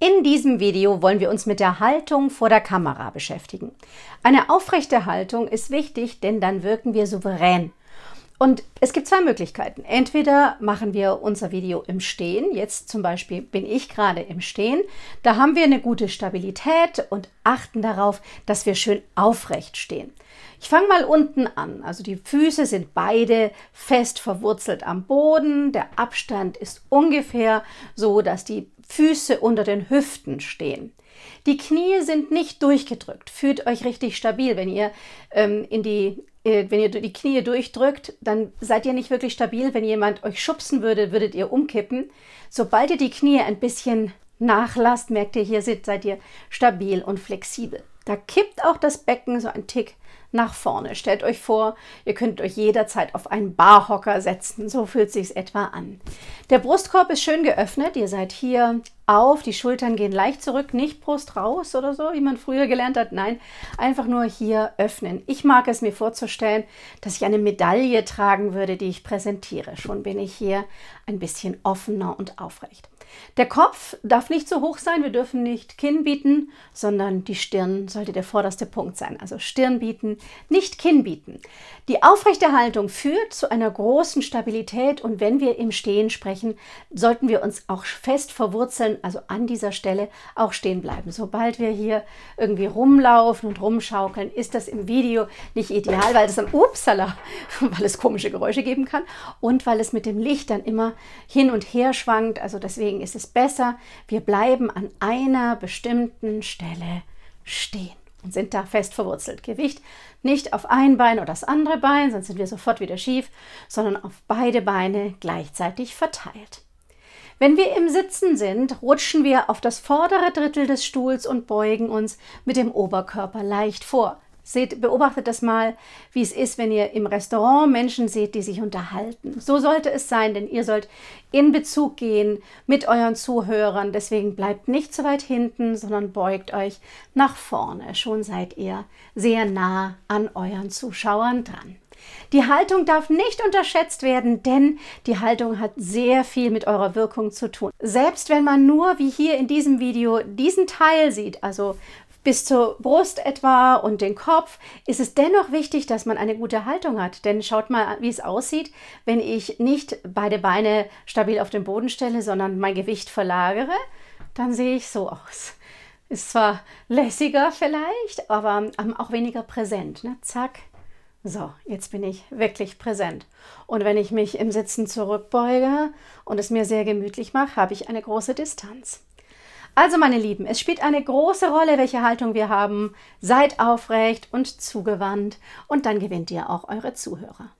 In diesem Video wollen wir uns mit der Haltung vor der Kamera beschäftigen. Eine aufrechte Haltung ist wichtig, denn dann wirken wir souverän. Und es gibt zwei Möglichkeiten. Entweder machen wir unser Video im Stehen. Jetzt zum Beispiel bin ich gerade im Stehen. Da haben wir eine gute Stabilität und achten darauf, dass wir schön aufrecht stehen. Ich fange mal unten an. Also die Füße sind beide fest verwurzelt am Boden. Der Abstand ist ungefähr so, dass die Füße unter den Hüften stehen. Die Knie sind nicht durchgedrückt. Fühlt euch richtig stabil. Wenn ihr, ähm, in die, äh, wenn ihr die Knie durchdrückt, dann seid ihr nicht wirklich stabil. Wenn jemand euch schubsen würde, würdet ihr umkippen. Sobald ihr die Knie ein bisschen nachlasst, merkt ihr, hier seid ihr stabil und flexibel. Da kippt auch das Becken so ein Tick nach vorne. Stellt euch vor, ihr könnt euch jederzeit auf einen Barhocker setzen. So fühlt sich es etwa an. Der Brustkorb ist schön geöffnet. Ihr seid hier auf, die Schultern gehen leicht zurück, nicht Brust raus oder so, wie man früher gelernt hat. Nein, einfach nur hier öffnen. Ich mag es mir vorzustellen, dass ich eine Medaille tragen würde, die ich präsentiere. Schon bin ich hier ein bisschen offener und aufrecht. Der Kopf darf nicht so hoch sein, wir dürfen nicht Kinn bieten, sondern die Stirn sollte der vorderste Punkt sein. Also Stirn bieten, nicht Kinn bieten. Die aufrechte Haltung führt zu einer großen Stabilität und wenn wir im Stehen sprechen, sollten wir uns auch fest verwurzeln also an dieser Stelle auch stehen bleiben. Sobald wir hier irgendwie rumlaufen und rumschaukeln, ist das im Video nicht ideal, weil es dann, upsala, weil es komische Geräusche geben kann und weil es mit dem Licht dann immer hin und her schwankt. Also deswegen ist es besser, wir bleiben an einer bestimmten Stelle stehen und sind da fest verwurzelt. Gewicht nicht auf ein Bein oder das andere Bein, sonst sind wir sofort wieder schief, sondern auf beide Beine gleichzeitig verteilt. Wenn wir im Sitzen sind, rutschen wir auf das vordere Drittel des Stuhls und beugen uns mit dem Oberkörper leicht vor. Seht, beobachtet das mal, wie es ist, wenn ihr im Restaurant Menschen seht, die sich unterhalten. So sollte es sein, denn ihr sollt in Bezug gehen mit euren Zuhörern. Deswegen bleibt nicht zu weit hinten, sondern beugt euch nach vorne. Schon seid ihr sehr nah an euren Zuschauern dran. Die Haltung darf nicht unterschätzt werden, denn die Haltung hat sehr viel mit eurer Wirkung zu tun. Selbst wenn man nur, wie hier in diesem Video, diesen Teil sieht, also bis zur Brust etwa und den Kopf, ist es dennoch wichtig, dass man eine gute Haltung hat. Denn schaut mal, wie es aussieht, wenn ich nicht beide Beine stabil auf den Boden stelle, sondern mein Gewicht verlagere, dann sehe ich so aus. Ist zwar lässiger vielleicht, aber ähm, auch weniger präsent. Ne? Zack, so, jetzt bin ich wirklich präsent. Und wenn ich mich im Sitzen zurückbeuge und es mir sehr gemütlich mache, habe ich eine große Distanz. Also meine Lieben, es spielt eine große Rolle, welche Haltung wir haben. Seid aufrecht und zugewandt und dann gewinnt ihr auch eure Zuhörer.